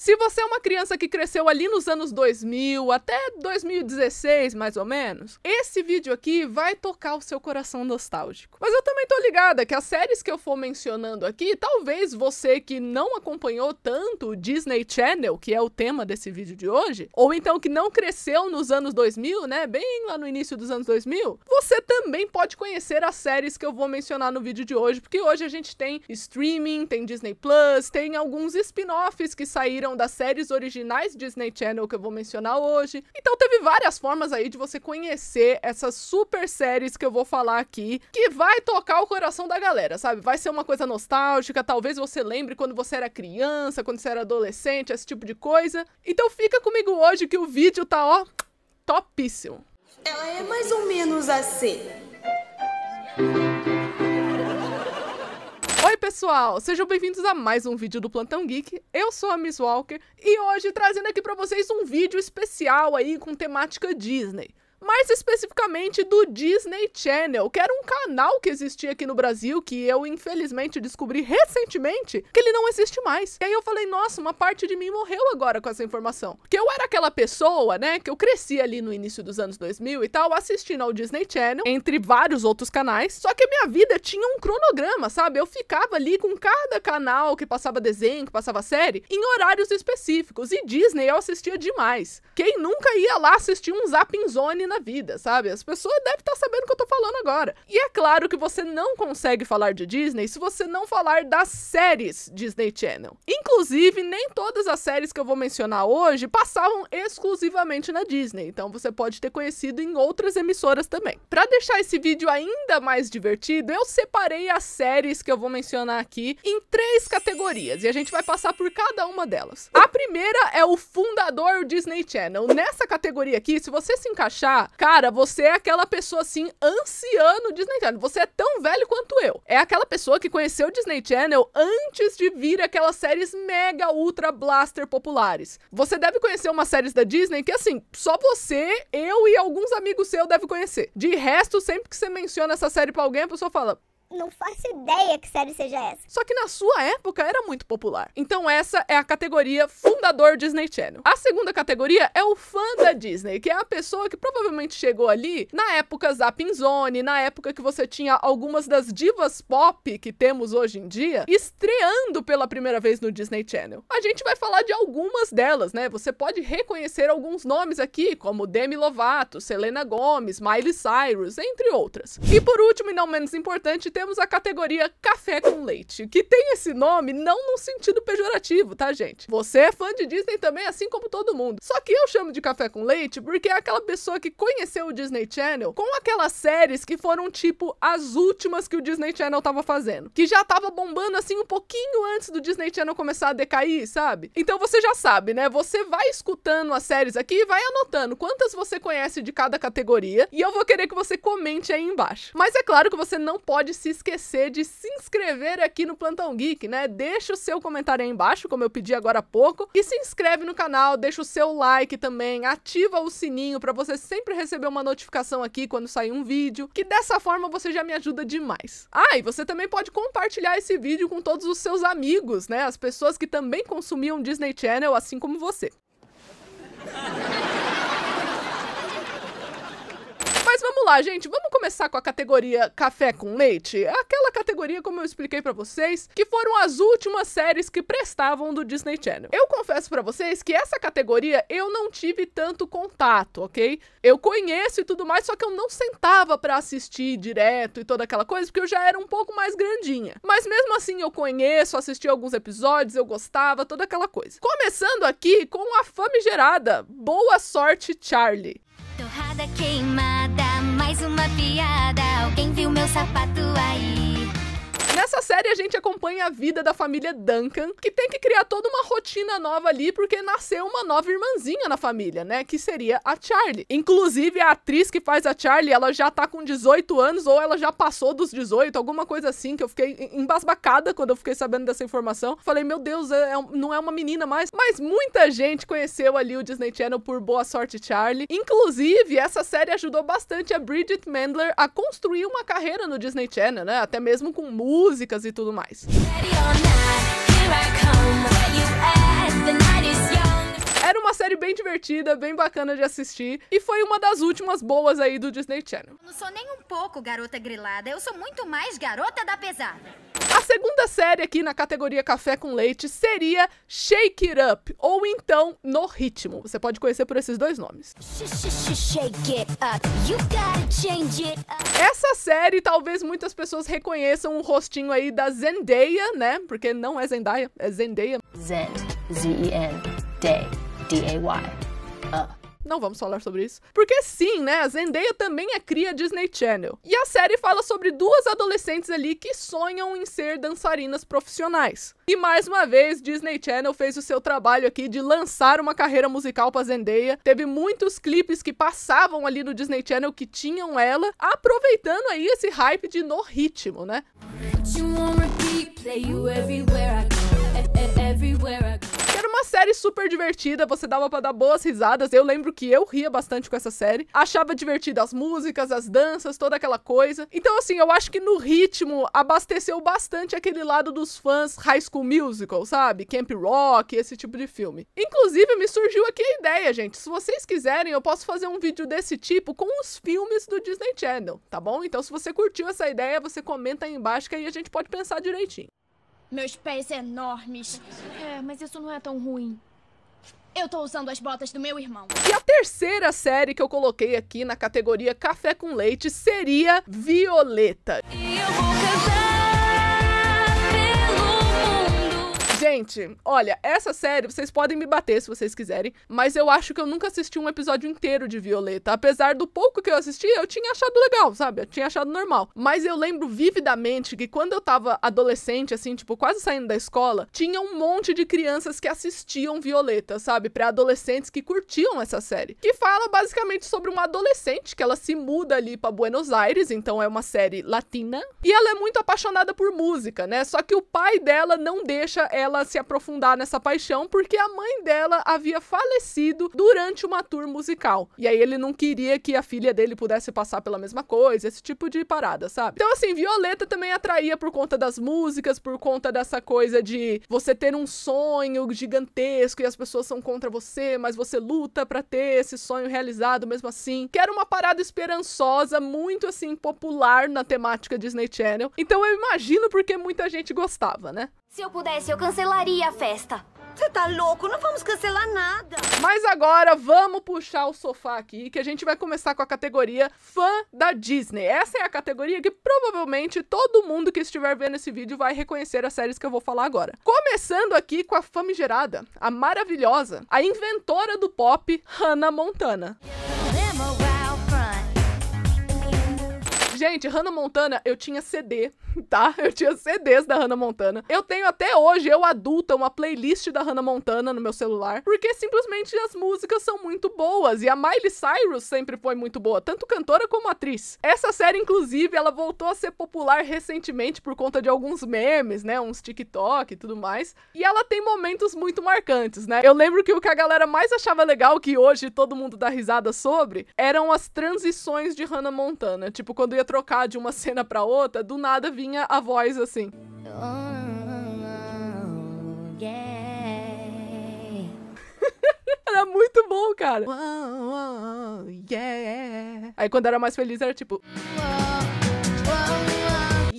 Se você é uma criança que cresceu ali nos anos 2000 até 2016, mais ou menos, esse vídeo aqui vai tocar o seu coração nostálgico. Mas eu também tô ligada que as séries que eu for mencionando aqui, talvez você que não acompanhou tanto o Disney Channel, que é o tema desse vídeo de hoje, ou então que não cresceu nos anos 2000, né, bem lá no início dos anos 2000, você também pode conhecer as séries que eu vou mencionar no vídeo de hoje, porque hoje a gente tem streaming, tem Disney Plus, tem alguns spin-offs que saíram das séries originais Disney Channel que eu vou mencionar hoje. Então teve várias formas aí de você conhecer essas super séries que eu vou falar aqui, que vai tocar o coração da galera, sabe? Vai ser uma coisa nostálgica, talvez você lembre quando você era criança, quando você era adolescente, esse tipo de coisa. Então fica comigo hoje que o vídeo tá, ó, topíssimo. Ela é mais ou menos assim. Oi, pessoal! Sejam bem-vindos a mais um vídeo do Plantão Geek. Eu sou a Miss Walker e hoje trazendo aqui para vocês um vídeo especial aí com temática Disney mais especificamente do Disney Channel, que era um canal que existia aqui no Brasil, que eu infelizmente descobri recentemente que ele não existe mais. E aí eu falei, nossa, uma parte de mim morreu agora com essa informação. Que eu era aquela pessoa, né, que eu cresci ali no início dos anos 2000 e tal, assistindo ao Disney Channel, entre vários outros canais, só que a minha vida tinha um cronograma, sabe? Eu ficava ali com cada canal que passava desenho, que passava série, em horários específicos, e Disney eu assistia demais. Quem nunca ia lá assistir um Zapping Zone na vida, sabe? As pessoas devem estar tá sabendo o que eu tô falando agora. E é claro que você não consegue falar de Disney se você não falar das séries Disney Channel. Inclusive, nem todas as séries que eu vou mencionar hoje passavam exclusivamente na Disney, então você pode ter conhecido em outras emissoras também. Para deixar esse vídeo ainda mais divertido, eu separei as séries que eu vou mencionar aqui em três categorias e a gente vai passar por cada uma delas. A primeira é o fundador Disney Channel. Nessa categoria aqui, se você se encaixar, Cara, você é aquela pessoa assim, anciano Disney Channel. Você é tão velho quanto eu. É aquela pessoa que conheceu o Disney Channel antes de vir aquelas séries mega ultra blaster populares. Você deve conhecer umas séries da Disney que assim, só você, eu e alguns amigos seus devem conhecer. De resto, sempre que você menciona essa série para alguém, a pessoa fala: não faço ideia que série seja essa. Só que na sua época era muito popular. Então essa é a categoria fundador Disney Channel. A segunda categoria é o fã da Disney, que é a pessoa que provavelmente chegou ali na época Zapping Zone, na época que você tinha algumas das divas pop que temos hoje em dia, estreando pela primeira vez no Disney Channel. A gente vai falar de algumas delas, né? Você pode reconhecer alguns nomes aqui, como Demi Lovato, Selena Gomez, Miley Cyrus, entre outras. E por último, e não menos importante, temos a categoria café com leite, que tem esse nome não no sentido pejorativo, tá, gente? Você é fã de Disney também, assim como todo mundo. Só que eu chamo de café com leite porque é aquela pessoa que conheceu o Disney Channel com aquelas séries que foram tipo as últimas que o Disney Channel tava fazendo, que já tava bombando assim um pouquinho antes do Disney Channel começar a decair, sabe? Então você já sabe, né? Você vai escutando as séries aqui e vai anotando quantas você conhece de cada categoria e eu vou querer que você comente aí embaixo. Mas é claro que você não pode se se esquecer de se inscrever aqui no Plantão Geek, né? Deixa o seu comentário aí embaixo, como eu pedi agora há pouco, e se inscreve no canal, deixa o seu like também, ativa o sininho para você sempre receber uma notificação aqui quando sair um vídeo, que dessa forma você já me ajuda demais. Ah, e você também pode compartilhar esse vídeo com todos os seus amigos, né? As pessoas que também consumiam Disney Channel, assim como você. Mas vamos lá, gente. Vamos começar com a categoria café com leite. Aquela categoria, como eu expliquei para vocês, que foram as últimas séries que prestavam do Disney Channel. Eu confesso para vocês que essa categoria eu não tive tanto contato, ok? Eu conheço e tudo mais, só que eu não sentava para assistir direto e toda aquela coisa, porque eu já era um pouco mais grandinha. Mas mesmo assim eu conheço, assisti alguns episódios, eu gostava, toda aquela coisa. Começando aqui com a famigerada Boa Sorte Charlie. Torrada queimada mais uma piada. Alguém viu meu sapato aí? Nessa série a gente acompanha a vida da família Duncan, que tem que criar toda uma rotina nova ali, porque nasceu uma nova irmãzinha na família, né? Que seria a Charlie. Inclusive, a atriz que faz a Charlie, ela já tá com 18 anos, ou ela já passou dos 18, alguma coisa assim, que eu fiquei embasbacada quando eu fiquei sabendo dessa informação. Falei, meu Deus, é, é, não é uma menina mais. Mas muita gente conheceu ali o Disney Channel por Boa Sorte Charlie. Inclusive, essa série ajudou bastante a Bridget Mendler a construir uma carreira no Disney Channel, né? Até mesmo com música músicas e tudo mais. Era uma série bem divertida, bem bacana de assistir e foi uma das últimas boas aí do Disney Channel. Não sou nem um pouco garota grilada, eu sou muito mais garota da pesada segunda série aqui na categoria Café com Leite seria Shake It Up, ou então No Ritmo. Você pode conhecer por esses dois nomes. Essa série talvez muitas pessoas reconheçam o rostinho aí da Zendaya, né? Porque não é Zendaya, é Zendaya. Zen, Z-E-N, Day, D-A-Y, Up não vamos falar sobre isso. Porque sim, né? A Zendaya também é cria Disney Channel. E a série fala sobre duas adolescentes ali que sonham em ser dançarinas profissionais. E mais uma vez, Disney Channel fez o seu trabalho aqui de lançar uma carreira musical pra Zendaya. Teve muitos clipes que passavam ali no Disney Channel que tinham ela, aproveitando aí esse hype de no ritmo, né? everywhere I go, série super divertida, você dava para dar boas risadas. Eu lembro que eu ria bastante com essa série. Achava divertida as músicas, as danças, toda aquela coisa. Então, assim, eu acho que no ritmo abasteceu bastante aquele lado dos fãs High School Musical, sabe? Camp Rock, esse tipo de filme. Inclusive, me surgiu aqui a ideia, gente. Se vocês quiserem, eu posso fazer um vídeo desse tipo com os filmes do Disney Channel, tá bom? Então, se você curtiu essa ideia, você comenta aí embaixo que aí a gente pode pensar direitinho. Meus pés enormes. É, mas isso não é tão ruim. Eu tô usando as botas do meu irmão. E a terceira série que eu coloquei aqui na categoria Café com Leite seria Violeta. E eu vou cantar. Gente, olha, essa série, vocês podem me bater se vocês quiserem, mas eu acho que eu nunca assisti um episódio inteiro de Violeta. Apesar do pouco que eu assisti, eu tinha achado legal, sabe? Eu tinha achado normal. Mas eu lembro vividamente que quando eu tava adolescente, assim, tipo, quase saindo da escola, tinha um monte de crianças que assistiam Violeta, sabe? Pra adolescentes que curtiam essa série. Que fala basicamente sobre uma adolescente que ela se muda ali para Buenos Aires, então é uma série latina. E ela é muito apaixonada por música, né? Só que o pai dela não deixa ela ela se aprofundar nessa paixão porque a mãe dela havia falecido durante uma tour musical. E aí ele não queria que a filha dele pudesse passar pela mesma coisa, esse tipo de parada, sabe? Então, assim, Violeta também atraía por conta das músicas, por conta dessa coisa de você ter um sonho gigantesco e as pessoas são contra você, mas você luta para ter esse sonho realizado mesmo assim. Que era uma parada esperançosa, muito assim, popular na temática Disney Channel. Então eu imagino porque muita gente gostava, né? Se eu pudesse, eu cancelaria a festa. Você tá louco? Não vamos cancelar nada. Mas agora vamos puxar o sofá aqui, que a gente vai começar com a categoria fã da Disney. Essa é a categoria que provavelmente todo mundo que estiver vendo esse vídeo vai reconhecer as séries que eu vou falar agora. Começando aqui com a famigerada, a maravilhosa, a inventora do pop, Hannah Montana. Yeah. Gente, Hannah Montana, eu tinha CD, tá? Eu tinha CDs da Hannah Montana. Eu tenho até hoje, eu adulta, uma playlist da Hannah Montana no meu celular, porque simplesmente as músicas são muito boas e a Miley Cyrus sempre foi muito boa, tanto cantora como atriz. Essa série, inclusive, ela voltou a ser popular recentemente por conta de alguns memes, né? Uns TikTok e tudo mais. E ela tem momentos muito marcantes, né? Eu lembro que o que a galera mais achava legal, que hoje todo mundo dá risada sobre, eram as transições de Hannah Montana. Tipo, quando ia trocar de uma cena para outra, do nada vinha a voz assim. Oh, yeah. era muito bom, cara. Oh, oh, oh, yeah. Aí quando era mais feliz era tipo. Oh, oh,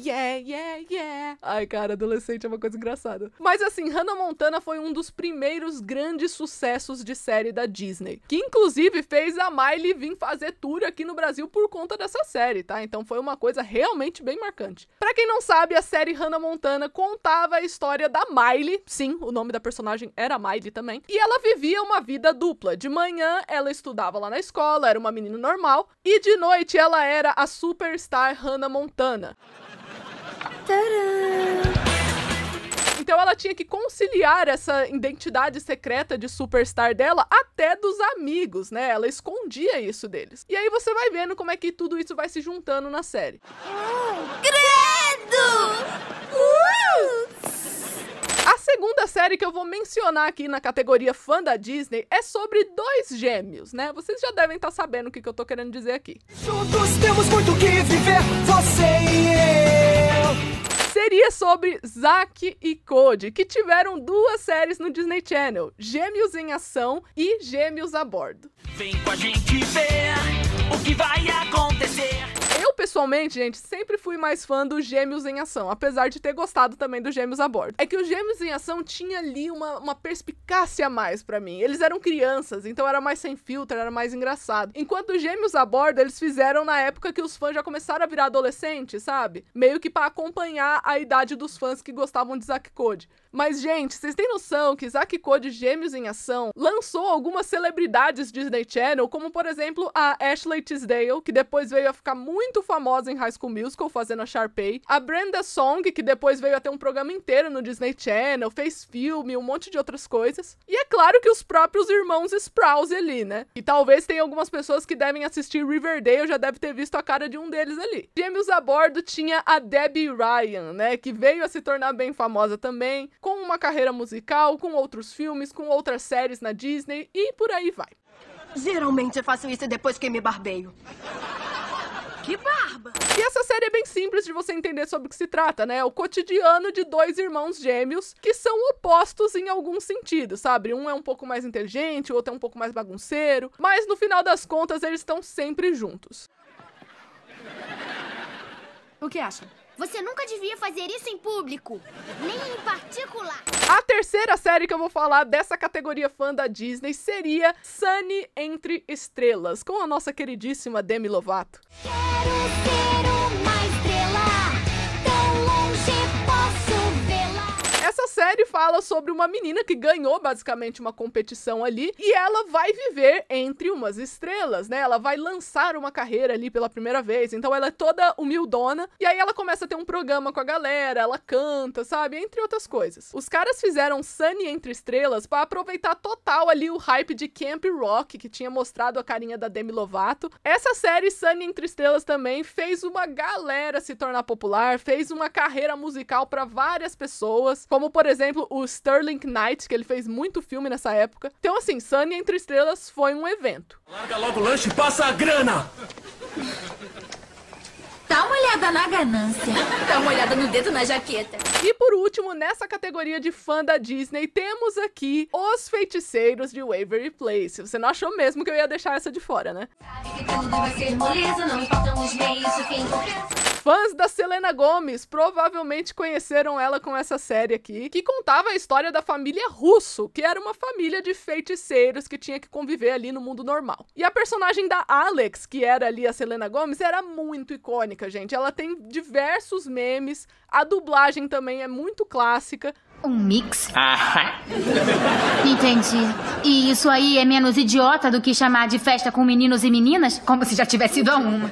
yeah, yeah, yeah. Ai, cara, adolescente é uma coisa engraçada. Mas assim, Hannah Montana foi um dos primeiros grandes sucessos de série da Disney, que inclusive fez a Miley vir fazer tour aqui no Brasil por conta dessa série, tá? Então foi uma coisa realmente bem marcante. Para quem não sabe, a série Hannah Montana contava a história da Miley, sim, o nome da personagem era Miley também, e ela vivia uma vida dupla. De manhã, ela estudava lá na escola, era uma menina normal, e de noite ela era a superstar Hannah Montana. Então ela tinha que conciliar essa identidade secreta de superstar dela até dos amigos, né? Ela escondia isso deles. E aí você vai vendo como é que tudo isso vai se juntando na série. Credo! A segunda série que eu vou mencionar aqui na categoria fã da Disney é sobre dois gêmeos, né? Vocês já devem estar tá sabendo o que, que eu tô querendo dizer aqui. Juntos temos muito que viver, você e eu seria sobre Zack e Cody, que tiveram duas séries no Disney Channel: Gêmeos em Ação e Gêmeos a Bordo. Vem com a gente ver o que vai acontecer pessoalmente, gente, sempre fui mais fã dos Gêmeos em Ação, apesar de ter gostado também dos Gêmeos a Bordo. É que os Gêmeos em Ação tinha ali uma, uma perspicácia a mais para mim. Eles eram crianças, então era mais sem filtro, era mais engraçado. Enquanto os Gêmeos a Bordo, eles fizeram na época que os fãs já começaram a virar adolescentes sabe? Meio que para acompanhar a idade dos fãs que gostavam de Zack Code. Mas, gente, vocês têm noção que Zack Code Gêmeos em Ação lançou algumas celebridades Disney Channel, como por exemplo a Ashley Tisdale, que depois veio a ficar muito famosa em High School Musical, fazendo a Sharpay. A Brenda Song, que depois veio até um programa inteiro no Disney Channel, fez filme, um monte de outras coisas. E é claro que os próprios irmãos Sprouse ali, né? E talvez tenha algumas pessoas que devem assistir Riverdale, já deve ter visto a cara de um deles ali. Gêmeos a bordo tinha a Debbie Ryan, né? Que veio a se tornar bem famosa também, com uma carreira musical, com outros filmes, com outras séries na Disney e por aí vai. Geralmente eu faço isso depois que me barbeio. Que barba! E essa série é bem simples de você entender sobre o que se trata, né? É o cotidiano de dois irmãos gêmeos que são opostos em algum sentido, sabe? Um é um pouco mais inteligente, o outro é um pouco mais bagunceiro, mas no final das contas eles estão sempre juntos. O que acha? Você nunca devia fazer isso em público, nem em particular. A terceira série que eu vou falar dessa categoria fã da Disney seria Sunny Entre Estrelas, com a nossa queridíssima Demi Lovato. Yeah! don't see. série fala sobre uma menina que ganhou basicamente uma competição ali e ela vai viver entre umas estrelas, né? Ela vai lançar uma carreira ali pela primeira vez. Então ela é toda humildona e aí ela começa a ter um programa com a galera, ela canta, sabe? Entre outras coisas. Os caras fizeram Sunny entre estrelas para aproveitar total ali o hype de Camp Rock que tinha mostrado a carinha da Demi Lovato. Essa série Sunny entre estrelas também fez uma galera se tornar popular, fez uma carreira musical para várias pessoas, como por exemplo, o Sterling Knight, que ele fez muito filme nessa época. Então, assim, Sunny Entre Estrelas foi um evento. Larga logo o lanche e passa a grana! Dá uma olhada na ganância. Dá uma olhada no dedo na jaqueta. E por último, nessa categoria de fã da Disney, temos aqui Os Feiticeiros de Waverly Place. Você não achou mesmo que eu ia deixar essa de fora, né? Fãs da Selena Gomes provavelmente conheceram ela com essa série aqui, que contava a história da família Russo, que era uma família de feiticeiros que tinha que conviver ali no mundo normal. E a personagem da Alex, que era ali a Selena Gomes, era muito icônica icônica, gente. Ela tem diversos memes, a dublagem também é muito clássica. Um mix? Ah. Entendi. E isso aí é menos idiota do que chamar de festa com meninos e meninas? Como se já tivesse ido a uma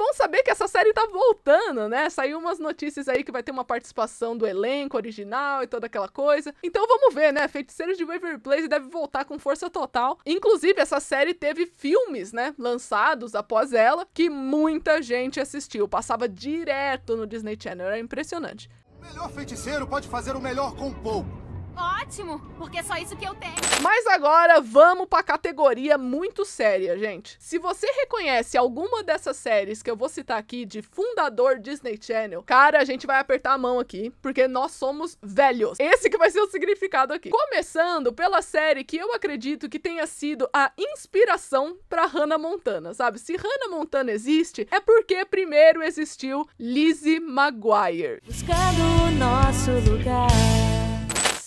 bom saber que essa série tá voltando, né? Saiu umas notícias aí que vai ter uma participação do elenco original e toda aquela coisa. Então vamos ver, né? Feiticeiros de Waverly Place deve voltar com força total. Inclusive, essa série teve filmes, né? Lançados após ela, que muita gente assistiu. Passava direto no Disney Channel, era é impressionante. O melhor feiticeiro pode fazer o melhor com pouco. Ótimo, porque é só isso que eu tenho. Mas agora vamos pra categoria muito séria, gente. Se você reconhece alguma dessas séries que eu vou citar aqui de fundador Disney Channel, cara, a gente vai apertar a mão aqui, porque nós somos velhos. Esse que vai ser o significado aqui. Começando pela série que eu acredito que tenha sido a inspiração para Hannah Montana, sabe? Se Hannah Montana existe, é porque primeiro existiu Lizzie McGuire. Buscando o nosso lugar.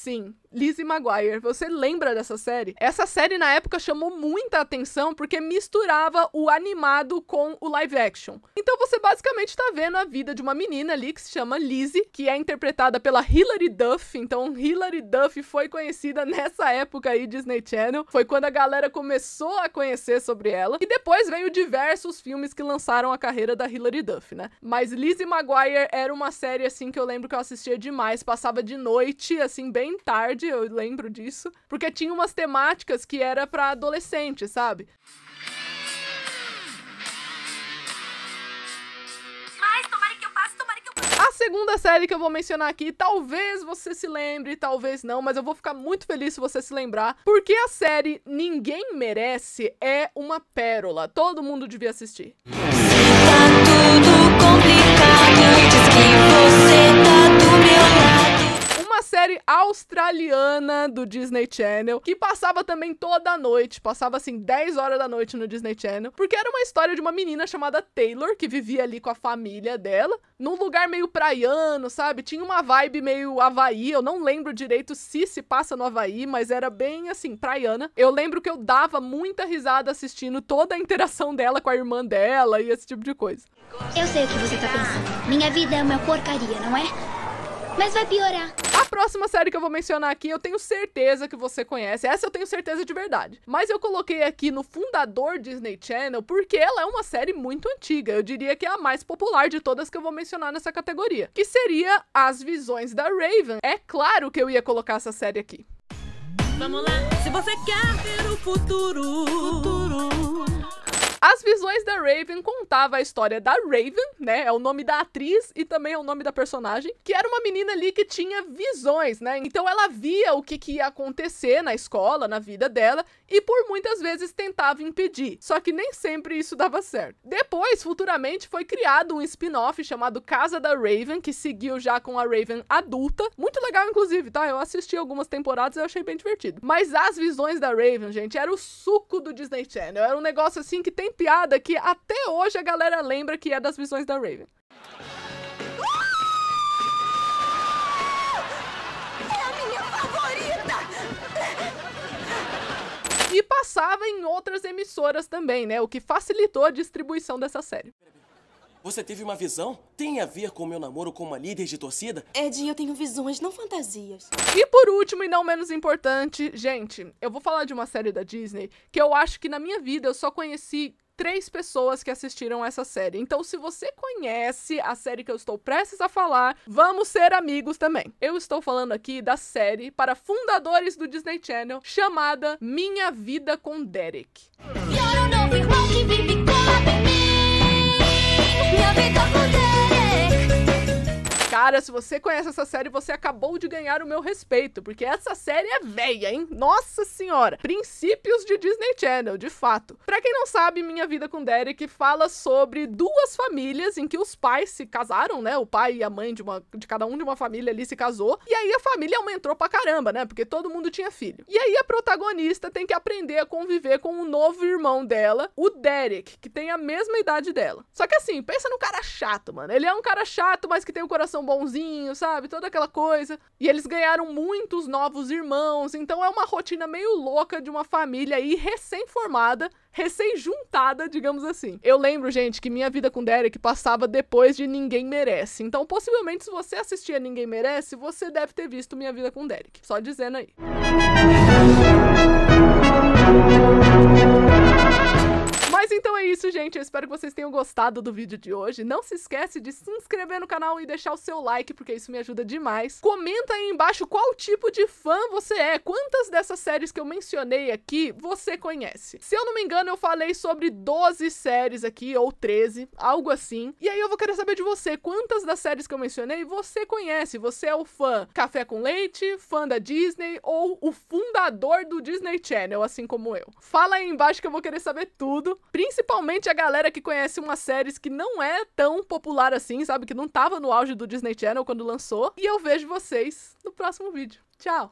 Sim. Lizzie Maguire. Você lembra dessa série? Essa série na época chamou muita atenção porque misturava o animado com o live action. Então você basicamente está vendo a vida de uma menina ali que se chama Lizzie, que é interpretada pela Hilary Duff. Então Hilary Duff foi conhecida nessa época aí Disney Channel. Foi quando a galera começou a conhecer sobre ela e depois veio diversos filmes que lançaram a carreira da Hilary Duff, né? Mas Lizzie Maguire era uma série assim que eu lembro que eu assistia demais, passava de noite, assim bem tarde eu lembro disso, porque tinha umas temáticas que era para adolescente, sabe? A segunda série que eu vou mencionar aqui, talvez você se lembre, talvez não, mas eu vou ficar muito feliz se você se lembrar, porque a série Ninguém Merece é uma pérola. Todo mundo devia assistir. Se tá tudo complicado, diz que você série australiana do Disney Channel, que passava também toda noite, passava assim 10 horas da noite no Disney Channel, porque era uma história de uma menina chamada Taylor, que vivia ali com a família dela, num lugar meio praiano, sabe? Tinha uma vibe meio Havaí, eu não lembro direito se se passa no Havaí, mas era bem assim, praiana. Eu lembro que eu dava muita risada assistindo toda a interação dela com a irmã dela e esse tipo de coisa. Eu sei o que você tá pensando. Minha vida é uma porcaria, não é? Mas vai piorar. A próxima série que eu vou mencionar aqui, eu tenho certeza que você conhece. Essa eu tenho certeza de verdade. Mas eu coloquei aqui no fundador Disney Channel porque ela é uma série muito antiga. Eu diria que é a mais popular de todas que eu vou mencionar nessa categoria. Que seria As Visões da Raven. É claro que eu ia colocar essa série aqui. Vamos lá. Se você quer ver o futuro, futuro as visões da Raven contava a história da Raven, né? É o nome da atriz e também é o nome da personagem, que era uma menina ali que tinha visões, né? Então ela via o que, que ia acontecer na escola, na vida dela, e por muitas vezes tentava impedir. Só que nem sempre isso dava certo. Depois, futuramente, foi criado um spin-off chamado Casa da Raven, que seguiu já com a Raven adulta. Muito legal, inclusive, tá? Eu assisti algumas temporadas e achei bem divertido. Mas as visões da Raven, gente, era o suco do Disney Channel. Era um negócio assim que tem piada que até hoje a galera lembra que é das visões da Raven. É e passava em outras emissoras também, né? O que facilitou a distribuição dessa série. Você teve uma visão? Tem a ver com o meu namoro com uma líder de torcida? Ed, eu tenho visões, não fantasias. E por último, e não menos importante, gente, eu vou falar de uma série da Disney que eu acho que na minha vida eu só conheci três pessoas que assistiram essa série. Então, se você conhece a série que eu estou prestes a falar, vamos ser amigos também. Eu estou falando aqui da série para fundadores do Disney Channel chamada Minha Vida com Derek. Minha vida com Derek. Cara, se você conhece essa série, você acabou de ganhar o meu respeito, porque essa série é velha, hein? Nossa senhora! Princípios de Disney Channel, de fato. Pra quem não sabe, Minha Vida com Derek fala sobre duas famílias em que os pais se casaram, né? O pai e a mãe de, uma, de cada um de uma família ali se casou, e aí a família aumentou pra caramba, né? Porque todo mundo tinha filho. E aí a protagonista tem que aprender a conviver com o um novo irmão dela, o Derek, que tem a mesma idade dela. Só que assim, pensa no cara chato, mano. Ele é um cara chato, mas que tem o um coração bom bonzinho, sabe? Toda aquela coisa. E eles ganharam muitos novos irmãos, então é uma rotina meio louca de uma família aí recém-formada, recém-juntada, digamos assim. Eu lembro, gente, que minha vida com Derek passava depois de Ninguém Merece. Então, possivelmente, se você assistia Ninguém Merece, você deve ter visto Minha Vida com Derek. Só dizendo aí. Música mas então é isso, gente. Eu espero que vocês tenham gostado do vídeo de hoje. Não se esquece de se inscrever no canal e deixar o seu like, porque isso me ajuda demais. Comenta aí embaixo qual tipo de fã você é. Quantas dessas séries que eu mencionei aqui você conhece? Se eu não me engano, eu falei sobre 12 séries aqui, ou 13, algo assim. E aí eu vou querer saber de você, quantas das séries que eu mencionei você conhece? Você é o fã Café com Leite, fã da Disney ou o fundador do Disney Channel, assim como eu? Fala aí embaixo que eu vou querer saber tudo. Principalmente a galera que conhece umas séries que não é tão popular assim, sabe? Que não tava no auge do Disney Channel quando lançou. E eu vejo vocês no próximo vídeo. Tchau!